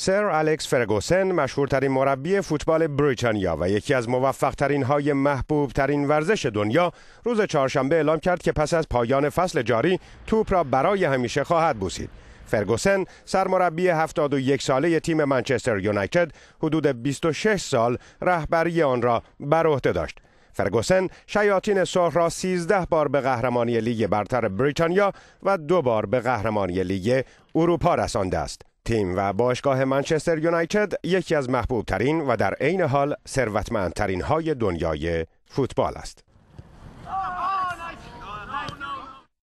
سر الکس فرگوسن مشهورترین مربی فوتبال بریتانیا و یکی از موفقترین های محبوب ترین ورزش دنیا روز چهارشنبه اعلام کرد که پس از پایان فصل جاری توپ را برای همیشه خواهد بوسید. فرگوسن سرمربی 71 ساله تیم منچستر یونایتد حدود 26 سال رهبری آن را بر عهده داشت. فرگوسن شیاطین سرخ را 13 بار به قهرمانی لیگ برتر بریتانیا و دو بار به قهرمانی لیگ اروپا رسانده است. تیم و باشگاه منچستر یونایتد یکی از ترین و در عین حال ثروتمندترین های دنیای فوتبال است.